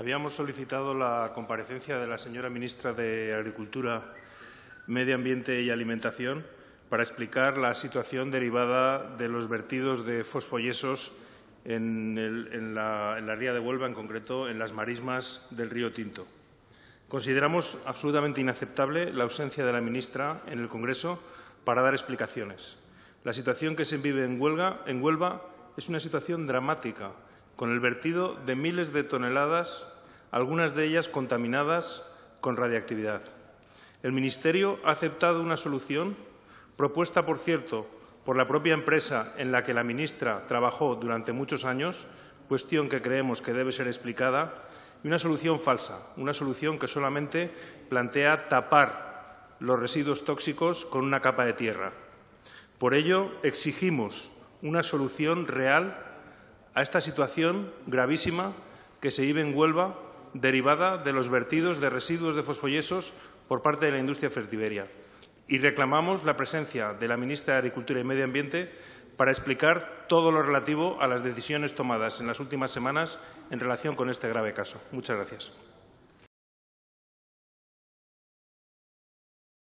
Habíamos solicitado la comparecencia de la señora ministra de Agricultura, Medio Ambiente y Alimentación para explicar la situación derivada de los vertidos de fosfoyesos en, la, ría de Huelva, en concreto en las marismas del río Tinto. Consideramos absolutamente inaceptable la ausencia de la ministra en el Congreso para dar explicaciones. La situación que se vive en, Huelga, en Huelva es una situación dramática con el vertido de miles de toneladas, algunas de ellas contaminadas con radiactividad. El Ministerio ha aceptado una solución, propuesta, por cierto, por la propia empresa en la que la ministra trabajó durante muchos años, cuestión que creemos que debe ser explicada, y una solución falsa, una solución que solamente plantea tapar los residuos tóxicos con una capa de tierra. Por ello, exigimos una solución real a esta situación gravísima que se vive en Huelva derivada de los vertidos de residuos de fosfoyesos por parte de la industria fertiberia. Y reclamamos la presencia de la ministra de Agricultura y Medio Ambiente para explicar todo lo relativo a las decisiones tomadas en las últimas semanas en relación con este grave caso. Muchas gracias.